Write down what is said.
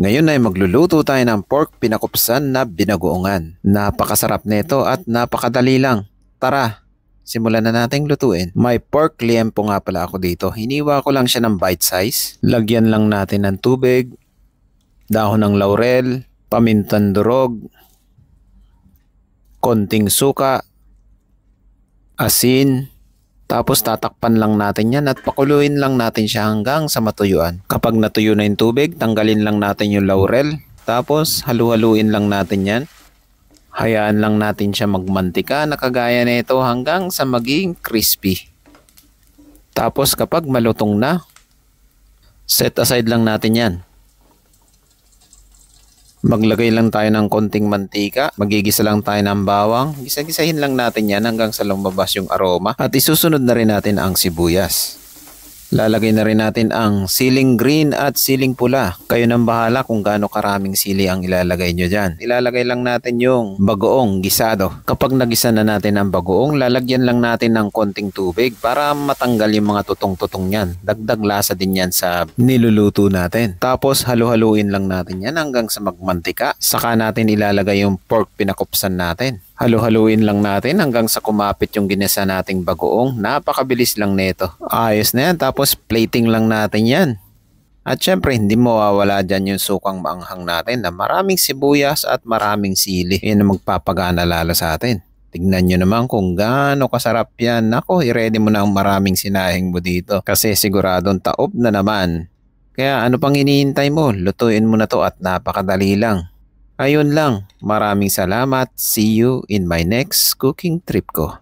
Ngayon ay magluluto tayo ng pork pinakupsan na binagoongan. Napakasarap nito at napakadali lang. Tara, simulan na nating lutuin. May pork liempo nga pala ako dito. Hiniwa ko lang siya ng bite size. Lagyan lang natin ng tubig, dahon ng laurel, pamintan durog, konting suka, asin, tapos tatakpan lang natin yan at pakuluin lang natin siya hanggang sa matuyuan. Kapag natuyo na yung tubig, tanggalin lang natin yung laurel. Tapos halu-haluin lang natin yan. Hayaan lang natin siya magmantika na kagaya na ito hanggang sa maging crispy. Tapos kapag malutong na, set aside lang natin yan. Maglagay lang tayo ng konting mantika, magigisa lang tayo ng bawang, gisa-gisahin lang natin yan hanggang sa lumabas yung aroma at isusunod na rin natin ang sibuyas. Lalagay na rin natin ang siling green at siling pula. Kayo nang bahala kung gaano karaming sili ang ilalagay nyo dyan. Ilalagay lang natin yung bagoong gisado. Kapag nagisa na natin ang bagoong, lalagyan lang natin ng konting tubig para matanggal yung mga tutong-tutong yan. Dagdag lasa din yan sa niluluto natin. Tapos halu-haluin lang natin yan hanggang sa magmantika. Saka natin ilalagay yung pork pinakupsan natin. Halo-haluin lang natin hanggang sa kumapit yung ginisa nating bagoong. Napakabilis lang nito. Ayos na yan. Tapos plating lang natin yan. At syempre hindi mo mawawala dyan yung sukang maanghang natin na maraming sibuyas at maraming sili. Yan ang magpapagana lalo sa atin. Tignan nyo naman kung gaano kasarap yan. Nako, i-ready mo na ang maraming sinahing mo dito kasi siguradong taob na naman. Kaya ano pang iniintay mo? Lutuin mo na to at napakadali lang. Ayun lang, maraming salamat. See you in my next cooking trip ko.